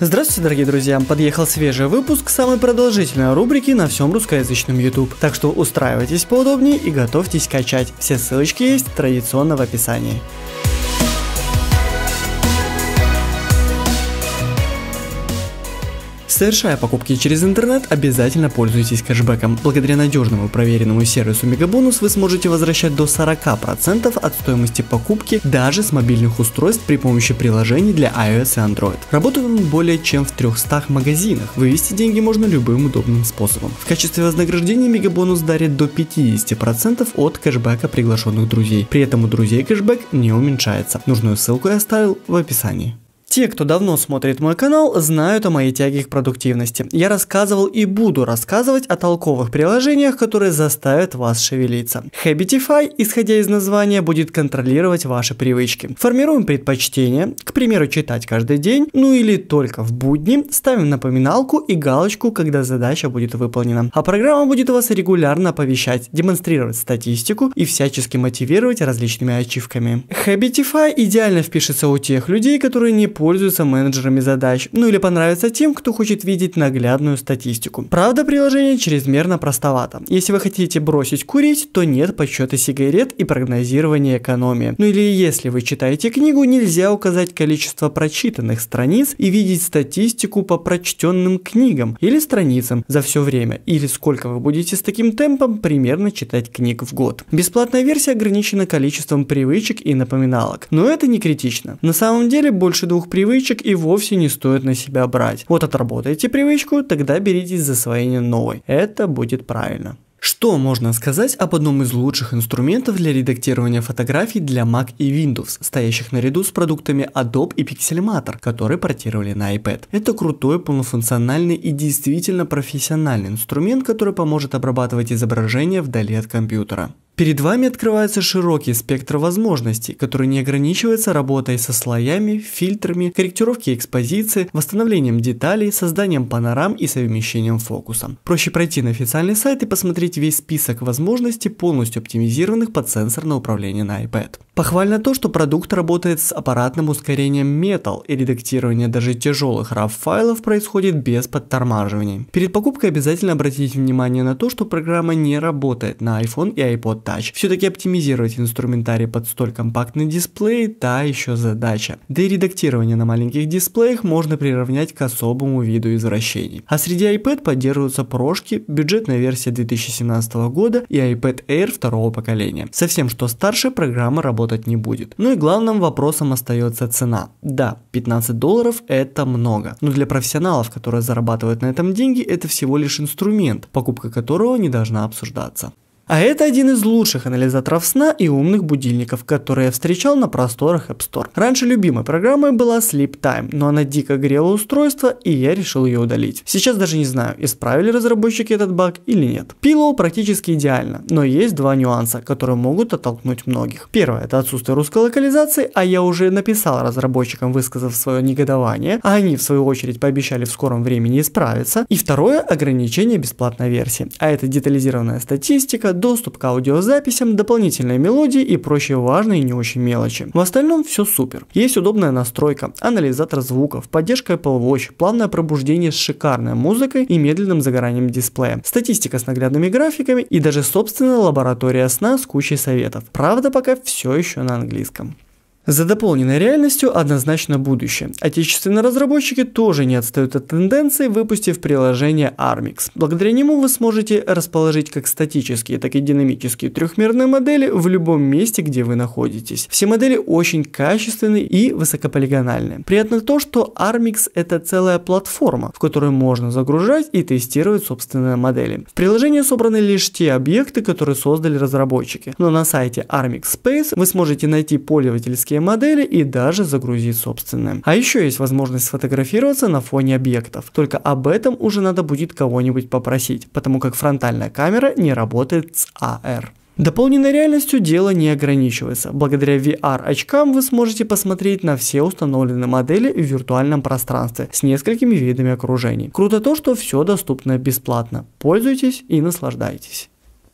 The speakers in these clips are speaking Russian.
Здравствуйте, дорогие друзья! Подъехал свежий выпуск самой продолжительной рубрики на всем русскоязычном YouTube. Так что устраивайтесь поудобнее и готовьтесь качать. Все ссылочки есть традиционно в описании. Совершая покупки через интернет, обязательно пользуйтесь кэшбэком. Благодаря надежному проверенному сервису Мегабонус вы сможете возвращать до 40% от стоимости покупки даже с мобильных устройств при помощи приложений для iOS и Android. Работает он более чем в 300 магазинах. Вывести деньги можно любым удобным способом. В качестве вознаграждения Мегабонус дарит до 50% от кэшбэка приглашенных друзей. При этом у друзей кэшбэк не уменьшается. Нужную ссылку я оставил в описании. Те, кто давно смотрит мой канал, знают о моей тяге к продуктивности. Я рассказывал и буду рассказывать о толковых приложениях, которые заставят вас шевелиться. Habitify, исходя из названия, будет контролировать ваши привычки. Формируем предпочтение, к примеру, читать каждый день, ну или только в будни, ставим напоминалку и галочку, когда задача будет выполнена. А программа будет вас регулярно оповещать, демонстрировать статистику и всячески мотивировать различными ачивками. Habitify идеально впишется у тех людей, которые не пользуются менеджерами задач, ну или понравится тем, кто хочет видеть наглядную статистику. Правда, приложение чрезмерно простовато. Если вы хотите бросить курить, то нет подсчета сигарет и прогнозирования экономии. Ну или если вы читаете книгу, нельзя указать количество прочитанных страниц и видеть статистику по прочтенным книгам или страницам за все время, или сколько вы будете с таким темпом примерно читать книг в год. Бесплатная версия ограничена количеством привычек и напоминалок, но это не критично. На самом деле больше двух новых привычек и вовсе не стоит на себя брать. Вот отработайте привычку, тогда беритесь за освоение новой. Это будет правильно. Что можно сказать об одном из лучших инструментов для редактирования фотографий для Mac и Windows, стоящих наряду с продуктами Adobe и Pixelmator, которые портировали на iPad. Это крутой, полнофункциональный и действительно профессиональный инструмент, который поможет обрабатывать изображения вдали от компьютера. Перед вами открывается широкий спектр возможностей, который не ограничивается работой со слоями, фильтрами, корректировкой экспозиции, восстановлением деталей, созданием панорам и совмещением фокуса. Проще пройти на официальный сайт и посмотреть весь список возможностей, полностью оптимизированных под сенсорное управление на iPad. Похвально то, что продукт работает с аппаратным ускорением Metal и редактирование даже тяжелых RAW файлов происходит без подтормаживаний. Перед покупкой обязательно обратите внимание на то, что программа не работает на iPhone и iPod Touch. Все-таки оптимизировать инструментарий под столь компактный дисплей – та еще задача. Да и редактирование на маленьких дисплеях можно приравнять к особому виду извращений. А среди iPad поддерживаются прошки, бюджетная версия 2017 года и iPad Air второго поколения. Совсем что старше, программа работать не будет. Ну и главным вопросом остается цена. Да, 15 долларов это много, но для профессионалов, которые зарабатывают на этом деньги, это всего лишь инструмент, покупка которого не должна обсуждаться. А это один из лучших анализаторов сна и умных будильников, которые я встречал на просторах App Store. Раньше любимой программой была Sleep Time, но она дико грела устройство и я решил ее удалить. Сейчас даже не знаю, исправили разработчики этот баг или нет. Pillow практически идеально, но есть два нюанса, которые могут оттолкнуть многих. Первое – это отсутствие русской локализации, а я уже написал разработчикам, высказав свое негодование, а они в свою очередь пообещали в скором времени исправиться. И второе – ограничение бесплатной версии, а это детализированная статистика, доступ к аудиозаписям, дополнительной мелодии и прочие важные и не очень мелочи. В остальном все супер. Есть удобная настройка, анализатор звуков, поддержка Apple Watch, плавное пробуждение с шикарной музыкой и медленным загоранием дисплея, статистика с наглядными графиками и даже собственная лаборатория сна с кучей советов. Правда пока все еще на английском. За дополненной реальностью однозначно будущее. Отечественные разработчики тоже не отстают от тенденции, выпустив приложение Armix. Благодаря нему вы сможете расположить как статические, так и динамические трехмерные модели в любом месте, где вы находитесь. Все модели очень качественные и высокополигональные. Приятно то, что Armix это целая платформа, в которую можно загружать и тестировать собственные модели. В приложении собраны лишь те объекты, которые создали разработчики. Но на сайте Armix Space вы сможете найти пользовательские 3 модели и даже загрузить собственные. А еще есть возможность сфотографироваться на фоне объектов, только об этом уже надо будет кого-нибудь попросить, потому как фронтальная камера не работает с AR. А Дополненной реальностью дело не ограничивается. Благодаря VR-очкам вы сможете посмотреть на все установленные модели в виртуальном пространстве с несколькими видами окружений. Круто то, что все доступно бесплатно. Пользуйтесь и наслаждайтесь.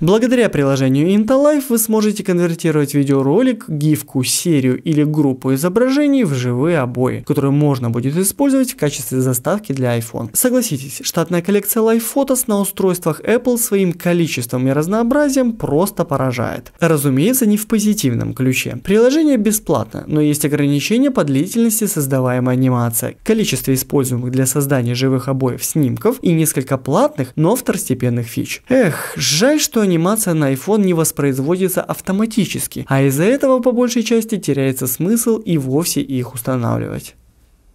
Благодаря приложению Intolife вы сможете конвертировать видеоролик, гифку, серию или группу изображений в живые обои, которые можно будет использовать в качестве заставки для iPhone. Согласитесь, штатная коллекция Live Photos на устройствах Apple своим количеством и разнообразием просто поражает. Разумеется, не в позитивном ключе. Приложение бесплатно, но есть ограничения по длительности создаваемой анимации, количество используемых для создания живых обоев снимков и несколько платных, но второстепенных фич. Эх, жаль, что они анимация на iPhone не воспроизводится автоматически, а из-за этого по большей части теряется смысл и вовсе их устанавливать.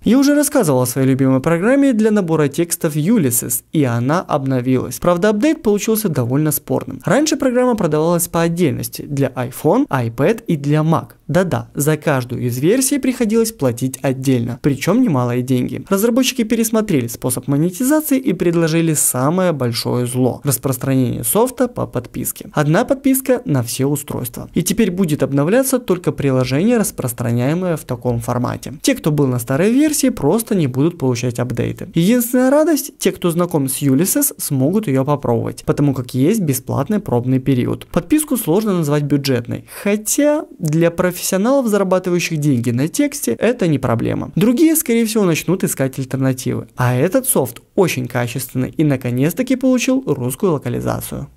Я уже рассказывал о своей любимой программе для набора текстов Ulysses, и она обновилась. Правда, апдейт получился довольно спорным. Раньше программа продавалась по отдельности для iPhone, iPad и для Mac. Да-да, за каждую из версий приходилось платить отдельно, причем немалые деньги. Разработчики пересмотрели способ монетизации и предложили самое большое зло – распространение софта по подписке. Одна подписка на все устройства. И теперь будет обновляться только приложение, распространяемое в таком формате. Те, кто был на старой версии, версии просто не будут получать апдейты. Единственная радость, те, кто знаком с Ulysses, смогут ее попробовать, потому как есть бесплатный пробный период. Подписку сложно назвать бюджетной, хотя для профессионалов, зарабатывающих деньги на тексте, это не проблема. Другие, скорее всего, начнут искать альтернативы, а этот софт очень качественный и наконец-таки получил русскую локализацию.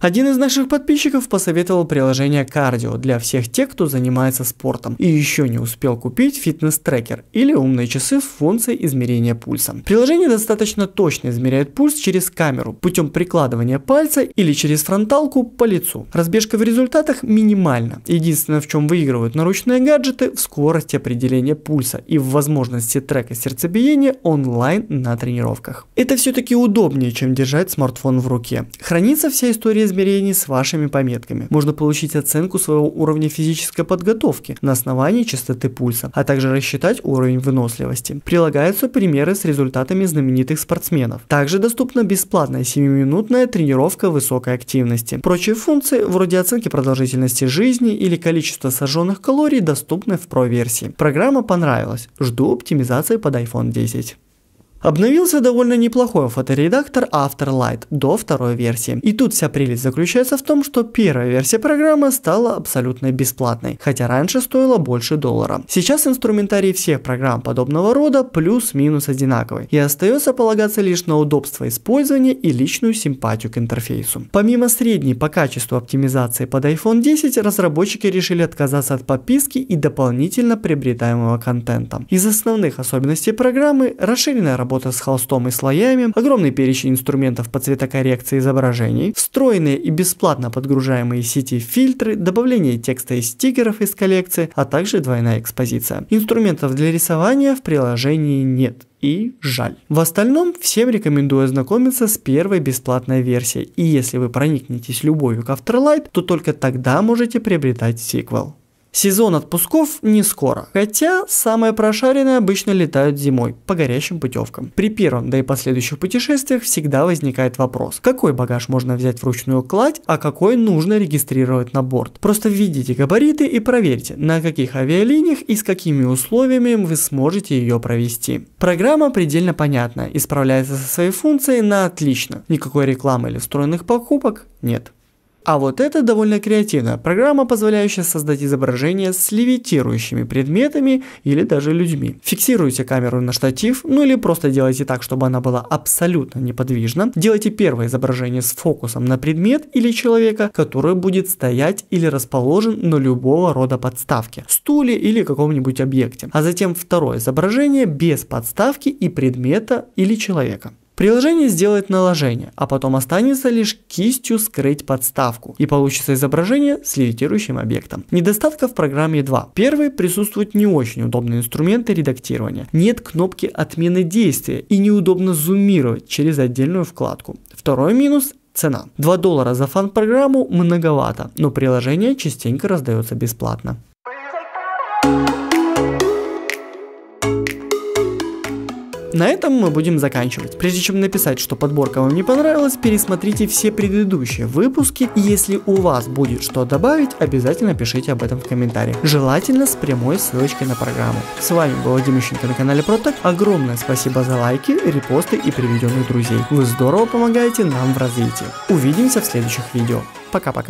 Один из наших подписчиков посоветовал приложение Кардио для всех тех, кто занимается спортом и еще не успел купить фитнес-трекер или умные часы с функцией измерения пульса. Приложение достаточно точно измеряет пульс через камеру путем прикладывания пальца или через фронталку по лицу. Разбежка в результатах минимальна. Единственное, в чем выигрывают наручные гаджеты, в скорости определения пульса и в возможности трека сердцебиения онлайн на тренировках. Это все-таки удобнее, чем держать смартфон в руке. Хранится вся история измерений с вашими пометками. Можно получить оценку своего уровня физической подготовки на основании частоты пульса, а также рассчитать уровень выносливости. Прилагаются примеры с результатами знаменитых спортсменов. Также доступна бесплатная 7-минутная тренировка высокой активности. Прочие функции, вроде оценки продолжительности жизни или количества сожженных калорий, доступны в Pro-версии. Программа понравилась. Жду оптимизации под iPhone 10. Обновился довольно неплохой фоторедактор Afterlight до второй версии. И тут вся прелесть заключается в том, что первая версия программы стала абсолютно бесплатной, хотя раньше стоила больше доллара. Сейчас инструментарий всех программ подобного рода плюс-минус одинаковый, и остается полагаться лишь на удобство использования и личную симпатию к интерфейсу. Помимо средней по качеству оптимизации под iPhone 10, разработчики решили отказаться от подписки и дополнительно приобретаемого контента. Из основных особенностей программы расширенная работа работа с холстом и слоями, огромный перечень инструментов по цветокоррекции изображений, встроенные и бесплатно подгружаемые сети фильтры, добавление текста и стикеров из коллекции, а также двойная экспозиция. Инструментов для рисования в приложении нет и жаль. В остальном всем рекомендую ознакомиться с первой бесплатной версией, и если вы проникнетесь любовью к Afterlight, то только тогда можете приобретать сиквел. Сезон отпусков не скоро, хотя самые прошаренные обычно летают зимой по горящим путевкам. При первом, да и последующих путешествиях всегда возникает вопрос, какой багаж можно взять в ручную кладь, а какой нужно регистрировать на борт. Просто введите габариты и проверьте, на каких авиалиниях и с какими условиями вы сможете ее провести. Программа предельно понятна и справляется со своей функцией на отлично. Никакой рекламы или встроенных покупок нет. А вот это довольно креативно. Программа, позволяющая создать изображение с левитирующими предметами или даже людьми. Фиксируйте камеру на штатив, ну или просто делайте так, чтобы она была абсолютно неподвижна. Делайте первое изображение с фокусом на предмет или человека, который будет стоять или расположен на любого рода подставке, стуле или каком-нибудь объекте. А затем второе изображение без подставки и предмета или человека. Приложение сделает наложение, а потом останется лишь кистью скрыть подставку и получится изображение с левитирующим объектом. Недостатков в программе 2. Первый присутствуют не очень удобные инструменты редактирования. Нет кнопки отмены действия и неудобно зумировать через отдельную вкладку. Второй минус Цена. 2 доллара за фан-программу многовато, но приложение частенько раздается бесплатно. На этом мы будем заканчивать. Прежде чем написать, что подборка вам не понравилась, пересмотрите все предыдущие выпуски. И если у вас будет что добавить, обязательно пишите об этом в комментариях. Желательно с прямой ссылочкой на программу. С вами был Вадим на канале Протек. Огромное спасибо за лайки, репосты и приведенных друзей. Вы здорово помогаете нам в развитии. Увидимся в следующих видео. Пока-пока.